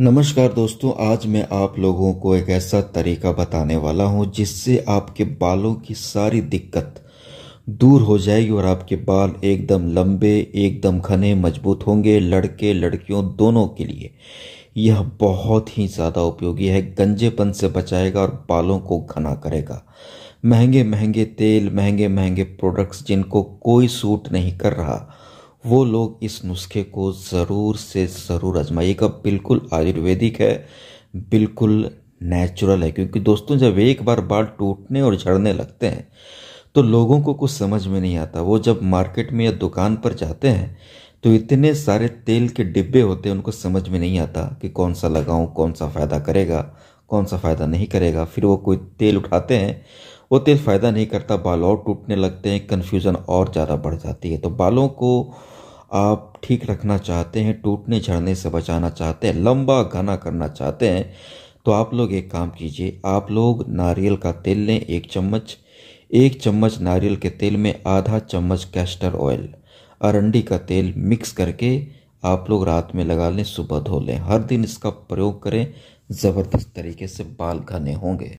नमस्कार दोस्तों आज मैं आप लोगों को एक ऐसा तरीका बताने वाला हूं जिससे आपके बालों की सारी दिक्कत दूर हो जाएगी और आपके बाल एकदम लंबे एकदम घने मजबूत होंगे लड़के लड़कियों दोनों के लिए यह बहुत ही ज़्यादा उपयोगी है गंजेपन से बचाएगा और बालों को घना करेगा महंगे महंगे तेल महंगे महंगे प्रोडक्ट्स जिनको कोई सूट नहीं कर रहा वो लोग इस नुस्खे को ज़रूर से ज़रूर आजमाइएगा बिल्कुल आयुर्वेदिक है बिल्कुल नेचुरल है क्योंकि दोस्तों जब एक बार बाल टूटने और झड़ने लगते हैं तो लोगों को कुछ समझ में नहीं आता वो जब मार्केट में या दुकान पर जाते हैं तो इतने सारे तेल के डिब्बे होते हैं उनको समझ में नहीं आता कि कौन सा लगाऊं कौन सा फ़ायदा करेगा कौन सा फ़ायदा नहीं करेगा फिर वो कोई तेल उठाते हैं वो तेल फ़ायदा नहीं करता बाल और टूटने लगते हैं कन्फ्यूज़न और ज़्यादा बढ़ जाती है तो बालों को आप ठीक रखना चाहते हैं टूटने झड़ने से बचाना चाहते हैं लंबा घना करना चाहते हैं तो आप लोग एक काम कीजिए आप लोग नारियल का तेल लें एक चम्मच एक चम्मच नारियल के तेल में आधा चम्मच कैस्टर ऑयल अरंडी का तेल मिक्स करके आप लोग रात में लगा लें सुबह धो लें हर दिन इसका प्रयोग करें ज़बरदस्त तरीके से बाल घने होंगे